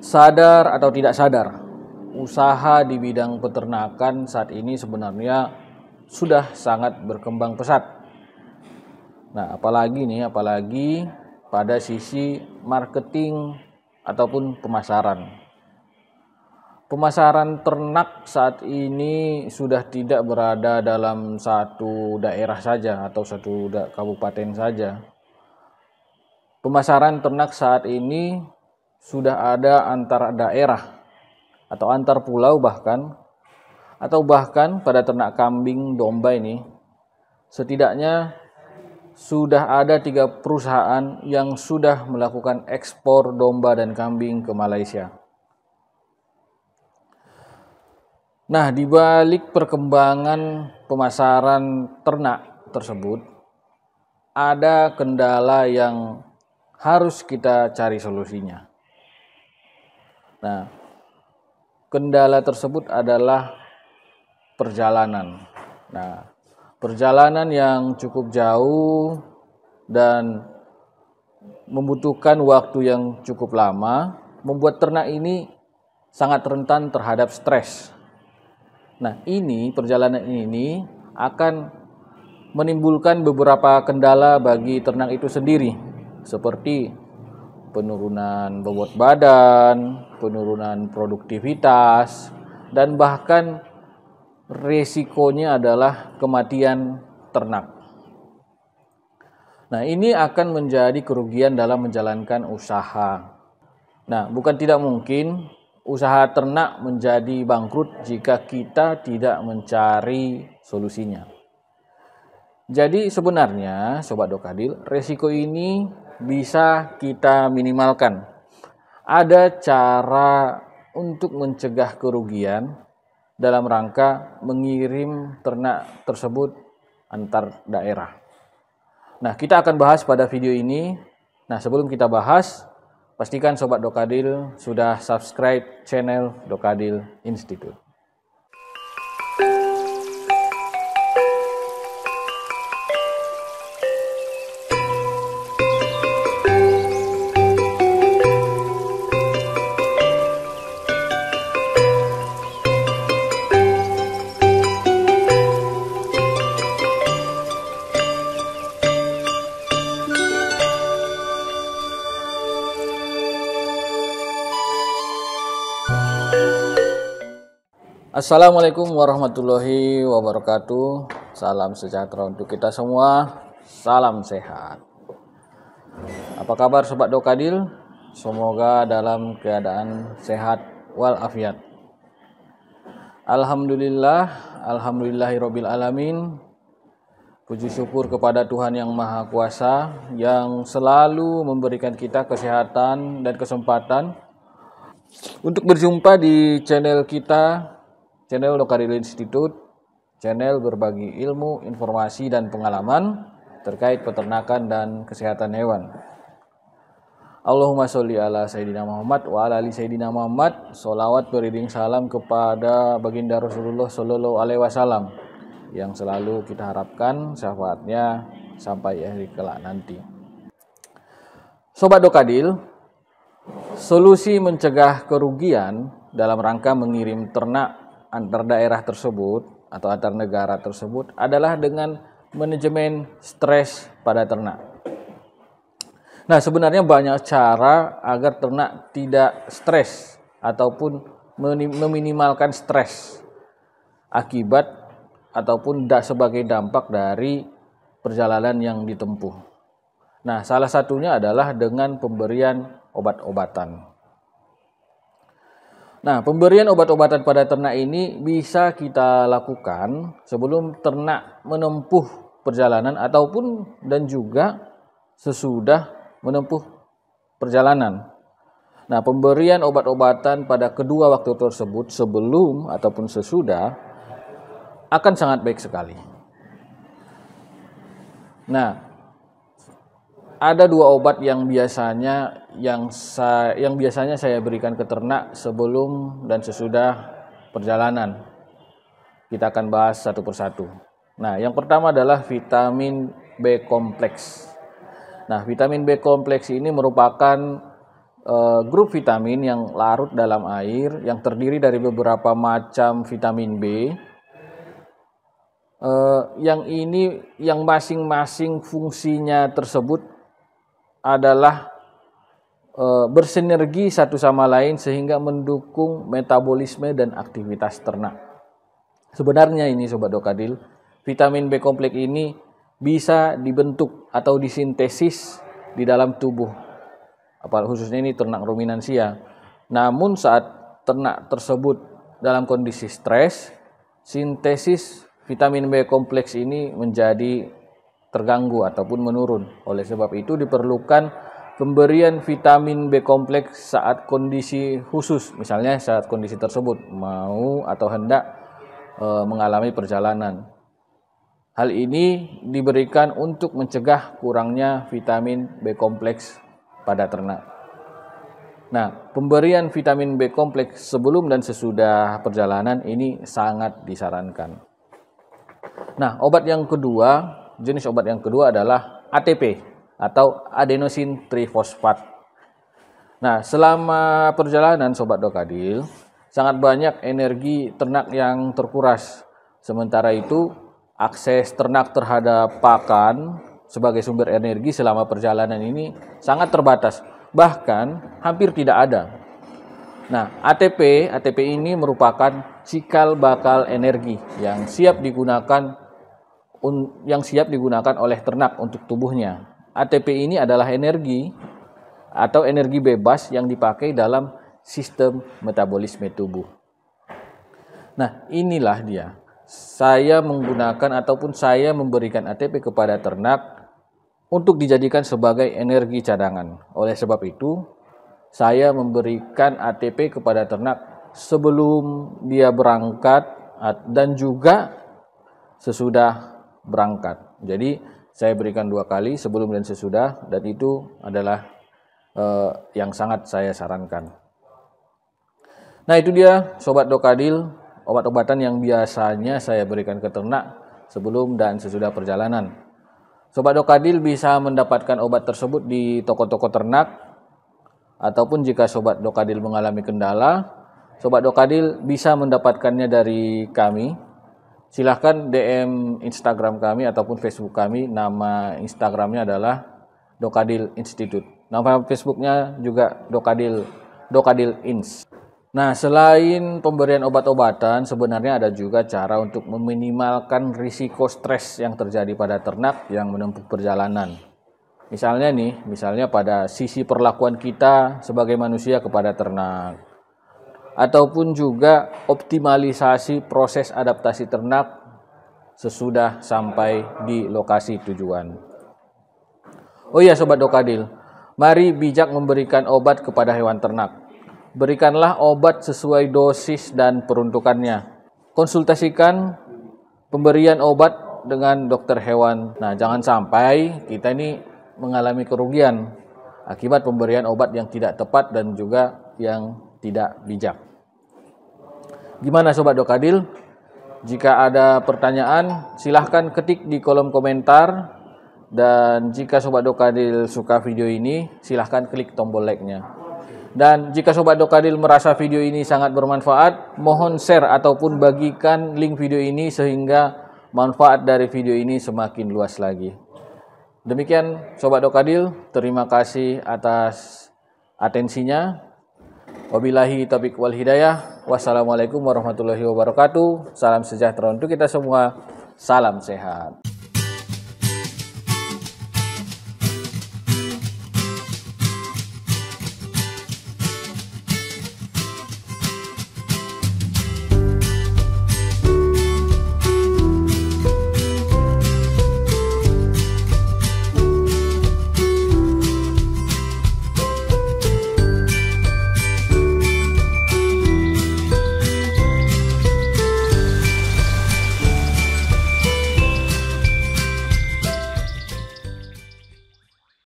sadar atau tidak sadar, usaha di bidang peternakan saat ini sebenarnya sudah sangat berkembang pesat. Nah, apalagi nih, apalagi pada sisi marketing ataupun pemasaran. Pemasaran ternak saat ini sudah tidak berada dalam satu daerah saja atau satu kabupaten saja. Pemasaran ternak saat ini sudah ada antar daerah atau antar pulau bahkan atau bahkan pada ternak kambing domba ini setidaknya sudah ada tiga perusahaan yang sudah melakukan ekspor domba dan kambing ke Malaysia. Nah, di balik perkembangan pemasaran ternak tersebut, ada kendala yang harus kita cari solusinya. Nah, kendala tersebut adalah perjalanan. Nah, perjalanan yang cukup jauh dan membutuhkan waktu yang cukup lama membuat ternak ini sangat rentan terhadap stres. Nah, ini perjalanan ini akan menimbulkan beberapa kendala bagi ternak itu sendiri, seperti penurunan bobot badan, penurunan produktivitas, dan bahkan resikonya adalah kematian ternak. Nah, ini akan menjadi kerugian dalam menjalankan usaha. Nah, bukan tidak mungkin usaha ternak menjadi bangkrut jika kita tidak mencari solusinya. Jadi sebenarnya Sobat Dokadil, resiko ini bisa kita minimalkan. Ada cara untuk mencegah kerugian dalam rangka mengirim ternak tersebut antar daerah. Nah, kita akan bahas pada video ini. Nah, sebelum kita bahas, pastikan Sobat Dokadil sudah subscribe channel Dokadil Institute. Assalamualaikum warahmatullahi wabarakatuh. Salam sejahtera untuk kita semua. Salam sehat. Apa kabar sobat Dokadil? Semoga dalam keadaan sehat walafiat. Alhamdulillah, alhamdulillahirabbil alamin. Puji syukur kepada Tuhan yang Maha Kuasa yang selalu memberikan kita kesehatan dan kesempatan untuk berjumpa di channel kita channel Lokarilo Institute, channel berbagi ilmu, informasi, dan pengalaman terkait peternakan dan kesehatan hewan. Allahumma sholli ala Sayyidina Muhammad wa ala ali Sayyidina Muhammad. Solawat beriring salam kepada baginda Rasulullah Sallallahu alaihi wasallam yang selalu kita harapkan syafaatnya sampai akhir kelak nanti. Sobat Dokadil, solusi mencegah kerugian dalam rangka mengirim ternak antar daerah tersebut atau antar negara tersebut adalah dengan manajemen stres pada ternak. Nah, sebenarnya banyak cara agar ternak tidak stres ataupun meminimalkan stres akibat ataupun sebagai dampak dari perjalanan yang ditempuh. Nah, salah satunya adalah dengan pemberian obat-obatan. Nah, pemberian obat-obatan pada ternak ini bisa kita lakukan sebelum ternak menempuh perjalanan ataupun dan juga sesudah menempuh perjalanan. Nah, pemberian obat-obatan pada kedua waktu tersebut sebelum ataupun sesudah akan sangat baik sekali. Nah, ada dua obat yang biasanya yang saya, yang biasanya saya berikan ke ternak sebelum dan sesudah perjalanan. Kita akan bahas satu persatu. Nah, yang pertama adalah vitamin B kompleks. Nah, vitamin B kompleks ini merupakan e, grup vitamin yang larut dalam air yang terdiri dari beberapa macam vitamin B uh, yang ini yang masing-masing fungsinya tersebut adalah e, bersinergi satu sama lain sehingga mendukung metabolisme dan aktivitas ternak. Sebenarnya ini sobat dokadil, vitamin B kompleks ini bisa dibentuk atau disintesis di dalam tubuh. Apalagi khususnya ini ternak ruminansia. Namun saat ternak tersebut dalam kondisi stres, sintesis vitamin B kompleks ini menjadi terganggu ataupun menurun. Oleh sebab itu diperlukan pemberian vitamin B kompleks saat kondisi khusus, misalnya saat kondisi tersebut mau atau hendak e, mengalami perjalanan. Hal ini diberikan untuk mencegah kurangnya vitamin B kompleks pada ternak. Nah, pemberian vitamin B kompleks sebelum dan sesudah perjalanan ini sangat disarankan. Nah, obat yang kedua Jenis obat yang kedua adalah ATP atau adenosin trifosfat. Nah, selama perjalanan sobat dokadil, sangat banyak energi ternak yang terkuras. Sementara itu, akses ternak terhadap pakan sebagai sumber energi selama perjalanan ini sangat terbatas, bahkan hampir tidak ada. Nah, ATP, ATP ini merupakan cikal bakal energi yang siap digunakan yang siap digunakan oleh ternak untuk tubuhnya. ATP ini adalah energi atau energi bebas yang dipakai dalam sistem metabolisme tubuh. Nah, inilah dia. Saya menggunakan ataupun saya memberikan ATP kepada ternak untuk dijadikan sebagai energi cadangan. Oleh sebab itu, saya memberikan ATP kepada ternak sebelum dia berangkat dan juga sesudah berangkat. Jadi saya berikan dua kali sebelum dan sesudah dan itu adalah eh, yang sangat saya sarankan. Nah itu dia sobat dokadil obat-obatan yang biasanya saya berikan ke ternak sebelum dan sesudah perjalanan. Sobat dokadil bisa mendapatkan obat tersebut di toko-toko ternak ataupun jika sobat dokadil mengalami kendala, sobat dokadil bisa mendapatkannya dari kami silahkan DM Instagram kami ataupun Facebook kami. Nama Instagramnya adalah Dokadil Institute. Nama Facebooknya juga Dokadil Dokadil Ins. Nah, selain pemberian obat-obatan, sebenarnya ada juga cara untuk meminimalkan risiko stres yang terjadi pada ternak yang menempuh perjalanan. Misalnya nih, misalnya pada sisi perlakuan kita sebagai manusia kepada ternak ataupun juga optimalisasi proses adaptasi ternak sesudah sampai di lokasi tujuan. Oh iya sobat dokadil, mari bijak memberikan obat kepada hewan ternak. Berikanlah obat sesuai dosis dan peruntukannya. Konsultasikan pemberian obat dengan dokter hewan. Nah, jangan sampai kita ini mengalami kerugian akibat pemberian obat yang tidak tepat dan juga yang tidak bijak. Gimana Sobat Dokadil? Jika ada pertanyaan, silahkan ketik di kolom komentar. Dan jika Sobat Dokadil suka video ini, silahkan klik tombol like-nya. Dan jika Sobat Dokadil merasa video ini sangat bermanfaat, mohon share ataupun bagikan link video ini sehingga manfaat dari video ini semakin luas lagi. Demikian Sobat Dokadil, terima kasih atas atensinya. Wabillahi taufiq wal hidayah. Wassalamualaikum warahmatullahi wabarakatuh. Salam sejahtera untuk kita semua. Salam sehat.